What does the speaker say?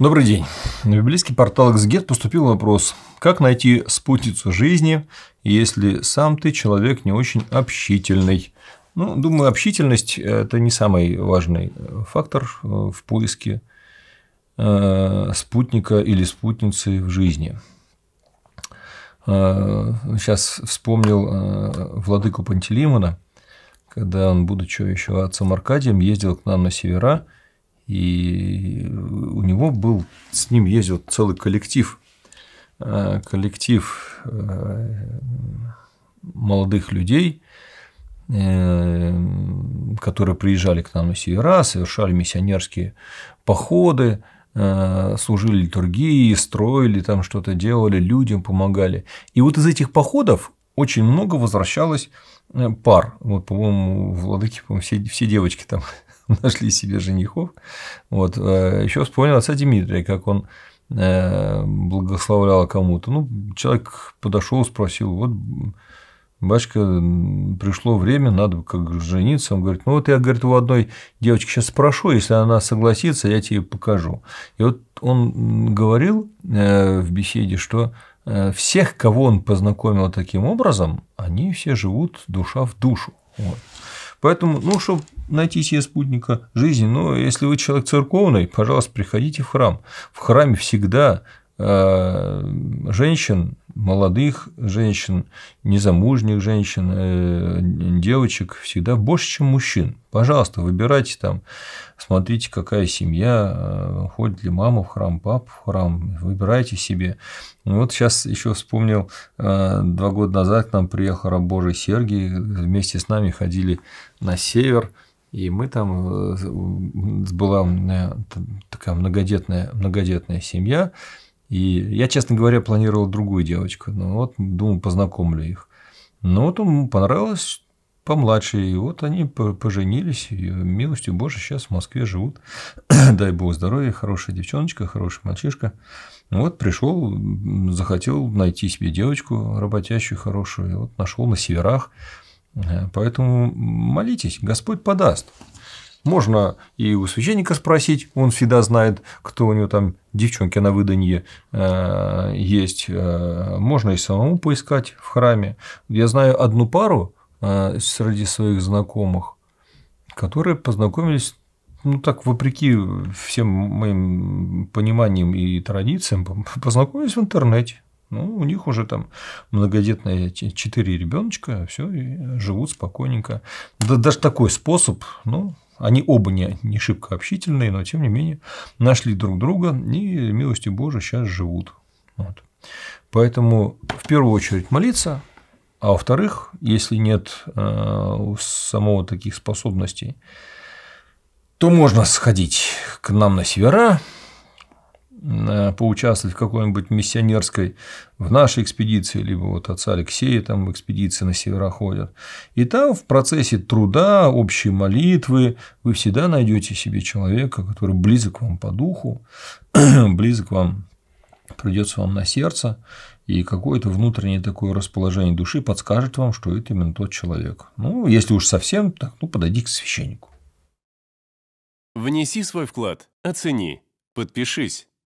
Добрый день. На библейский портал «Эксгет» поступил вопрос, как найти спутницу жизни, если сам ты человек не очень общительный. Ну, думаю, общительность – это не самый важный э, фактор э, в поиске э, спутника или спутницы в жизни. Сейчас вспомнил владыку Пантелеймона, когда он, будучи еще отцом Аркадием, ездил к нам на севера – и у него был, с ним ездил целый коллектив, э, коллектив э, молодых людей, э, которые приезжали к нам на севера, совершали миссионерские походы, служили литургии, строили там что-то, делали, людям помогали. И вот из этих походов очень много возвращалось пар. Вот, по-моему, владыки, по-моему, все, все девочки там нашли себе женихов. Вот. Э, Еще вспомнил отца Дмитрия, как он э, благословлял кому-то. Ну, человек подошел, спросил, вот батюшка, пришло время, надо как жениться. Он говорит, ну вот я, говорит, у одной девочки сейчас спрошу, если она согласится, я тебе покажу. И вот он говорил э, в беседе, что всех, кого он познакомил таким образом, они все живут душа в душу. Вот. Поэтому, ну, чтобы найти себе спутника жизни, ну, если вы человек церковный, пожалуйста, приходите в храм. В храме всегда Э, женщин, молодых женщин, незамужних женщин, э, девочек всегда больше, чем мужчин. Пожалуйста, выбирайте там, смотрите, какая семья, э, ходит ли мама в храм, папа в храм, выбирайте себе. Ну, вот сейчас еще вспомнил, два года назад к нам приехал раб Божий Сергий, вместе с нами ходили на север, и мы там была такая многодетная, многодетная семья, и я, честно говоря, планировал другую девочку. Ну вот, думаю, познакомлю их. Ну вот ему понравилось помладше, и вот они поженились, и милостью Божьей сейчас в Москве живут. Дай Бог здоровья, хорошая девчоночка, хороший мальчишка. Ну вот пришел, захотел найти себе девочку работящую, хорошую, и вот нашел на северах. Э, поэтому молитесь, Господь подаст. Можно и у священника спросить, он всегда знает, кто у него там девчонки на выданье э, есть. Э, можно и самому поискать в храме. Я знаю одну пару э, среди своих знакомых, которые познакомились ну так, вопреки всем моим пониманиям и традициям, познакомились в интернете. Ну, у них уже там многодетные четыре ребеночка, все, живут спокойненько. Да, даже такой способ, ну, они оба не, не шибко общительные, но тем не менее нашли друг друга и, милости Божией, сейчас живут. Вот. Поэтому в первую очередь молиться, а во-вторых, если нет э, самого таких способностей, то можно сходить к нам на севера, Э, поучаствовать в какой-нибудь миссионерской в нашей экспедиции, либо вот отца Алексея там экспедиции на севера ходят. И там в процессе труда, общей молитвы вы всегда найдете себе человека, который близок вам по духу, близок вам, придется вам на сердце, и какое-то внутреннее такое расположение души подскажет вам, что это именно тот человек. Ну, если уж совсем, так ну подойди к священнику. Внеси свой вклад, оцени, подпишись